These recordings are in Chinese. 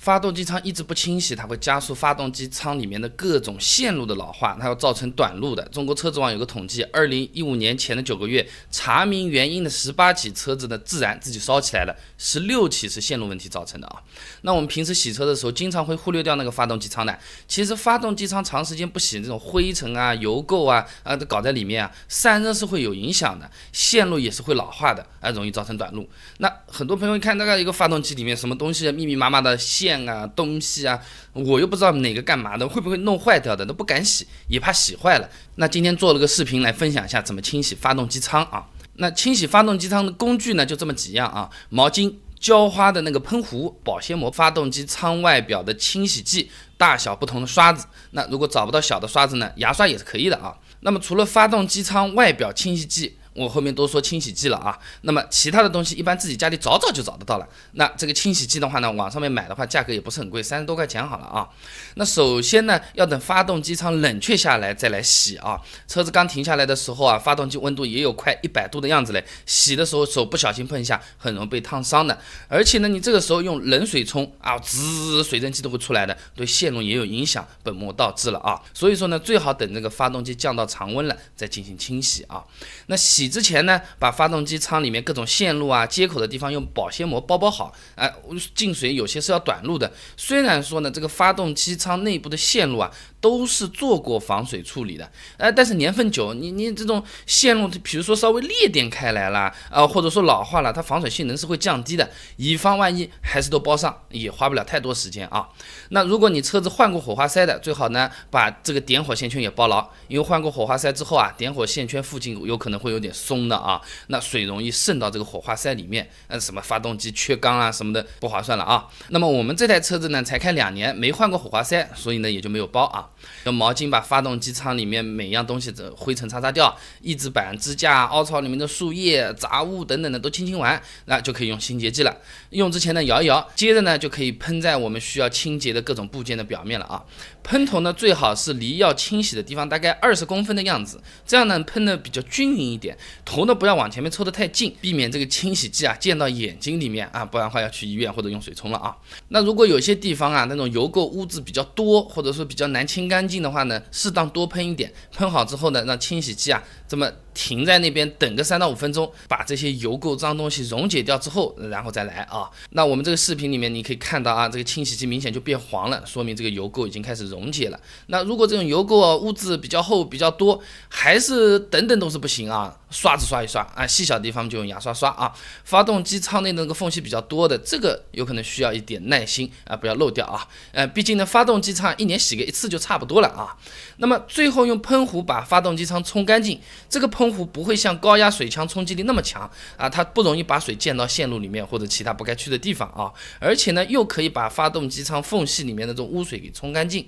发动机舱一直不清洗，它会加速发动机舱里面的各种线路的老化，它要造成短路的。中国车子网有个统计，二零一五年前的九个月，查明原因的十八起车子呢自燃自己烧起来了，十六起是线路问题造成的啊。那我们平时洗车的时候，经常会忽略掉那个发动机舱的。其实发动机舱长时间不洗，这种灰尘啊、油垢啊、啊都搞在里面啊，散热是会有影响的，线路也是会老化的，啊容易造成短路。那很多朋友看那个一个发动机里面什么东西密密麻麻的线。线啊，东西啊，我又不知道哪个干嘛的，会不会弄坏掉的，都不敢洗，也怕洗坏了。那今天做了个视频来分享一下怎么清洗发动机舱啊。那清洗发动机舱的工具呢，就这么几样啊：毛巾、浇花的那个喷壶、保鲜膜、发动机舱外表的清洗剂、大小不同的刷子。那如果找不到小的刷子呢，牙刷也是可以的啊。那么除了发动机舱外表清洗剂。我后面都说清洗剂了啊，那么其他的东西一般自己家里早早就找得到了。那这个清洗剂的话呢，网上面买的话价格也不是很贵，三十多块钱好了啊。那首先呢，要等发动机舱冷却下来再来洗啊。车子刚停下来的时候啊，发动机温度也有快一百度的样子嘞。洗的时候手不小心碰一下，很容易被烫伤的。而且呢，你这个时候用冷水冲啊，滋，水蒸气都会出来的，对线路也有影响，本末倒置了啊。所以说呢，最好等这个发动机降到常温了再进行清洗啊。那洗。洗之前呢，把发动机舱里面各种线路啊、接口的地方用保鲜膜包包好。哎，进水有些是要短路的。虽然说呢，这个发动机舱内部的线路啊都是做过防水处理的，哎，但是年份久，你你这种线路，比如说稍微裂点开来了啊，或者说老化了，它防水性能是会降低的。以防万一，还是都包上，也花不了太多时间啊。那如果你车子换过火花塞的，最好呢把这个点火线圈也包牢，因为换过火花塞之后啊，点火线圈附近有可能会有点。松的啊，那水容易渗到这个火花塞里面，呃，什么发动机缺缸啊什么的不划算了啊。那么我们这台车子呢，才开两年，没换过火花塞，所以呢也就没有包啊。用毛巾把发动机舱里面每样东西的灰尘擦擦掉，翼子板支架凹槽里面的树叶杂物等等的都清清完，那就可以用清洁剂了。用之前呢摇一摇，接着呢就可以喷在我们需要清洁的各种部件的表面了啊。喷头呢最好是离要清洗的地方大概二十公分的样子，这样呢喷的比较均匀一点。头呢不要往前面凑得太近，避免这个清洗剂啊溅到眼睛里面啊，不然的话要去医院或者用水冲了啊。那如果有些地方啊，那种油垢污渍比较多，或者说比较难清干净的话呢，适当多喷一点，喷好之后呢，让清洗剂啊这么停在那边等个三到五分钟，把这些油垢脏东西溶解掉之后，然后再来啊。那我们这个视频里面你可以看到啊，这个清洗剂明显就变黄了，说明这个油垢已经开始溶解了。那如果这种油垢啊、污渍比较厚比较多，还是等等都是不行啊。刷子刷一刷啊，细小地方就用牙刷刷啊。发动机舱内那个缝隙比较多的，这个有可能需要一点耐心啊，不要漏掉啊。呃，毕竟呢，发动机舱一年洗个一次就差不多了啊。那么最后用喷壶把发动机舱冲干净，这个喷壶不会像高压水枪冲击力那么强啊，它不容易把水溅到线路里面或者其他不该去的地方啊。而且呢，又可以把发动机舱缝隙里面的这种污水给冲干净。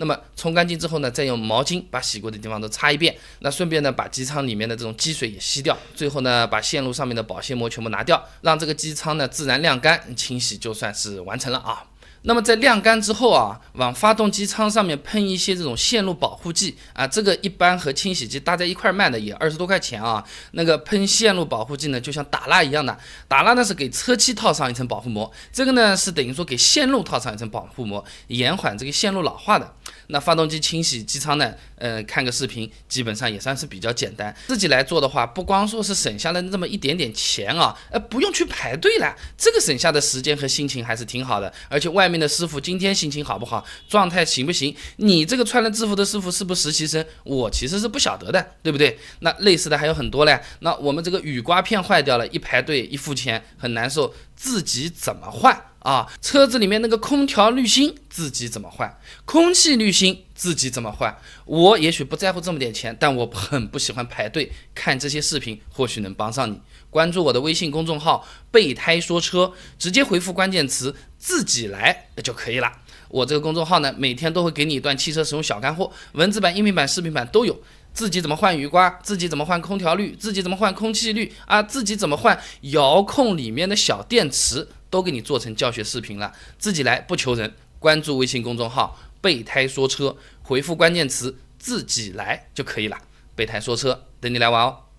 那么冲干净之后呢，再用毛巾把洗过的地方都擦一遍。那顺便呢，把机舱里面的这种积水也吸掉。最后呢，把线路上面的保鲜膜全部拿掉，让这个机舱呢自然晾干。清洗就算是完成了啊。那么在晾干之后啊，往发动机舱上面喷一些这种线路保护剂啊，这个一般和清洗剂搭在一块卖的，也二十多块钱啊。那个喷线路保护剂呢，就像打蜡一样的，打蜡呢是给车漆套上一层保护膜，这个呢是等于说给线路套上一层保护膜，延缓这个线路老化的。那发动机清洗机舱呢？呃，看个视频，基本上也算是比较简单。自己来做的话，不光说是省下了那么一点点钱啊，呃，不用去排队了，这个省下的时间和心情还是挺好的。而且外面的师傅今天心情好不好，状态行不行？你这个穿了制服的师傅是不是实习生？我其实是不晓得的，对不对？那类似的还有很多嘞。那我们这个雨刮片坏掉了，一排队一付钱，很难受。自己怎么换？啊，车子里面那个空调滤芯自己怎么换？空气滤芯自己怎么换？我也许不在乎这么点钱，但我很不喜欢排队。看这些视频或许能帮上你，关注我的微信公众号“备胎说车”，直接回复关键词“自己来”就可以了。我这个公众号呢，每天都会给你一段汽车使用小干货，文字版、音频版、视频版都有。自己怎么换雨刮？自己怎么换空调滤？自己怎么换空气滤？啊，自己怎么换遥控里面的小电池？都给你做成教学视频了，自己来不求人。关注微信公众号“备胎说车”，回复关键词“自己来”就可以了。备胎说车，等你来玩哦。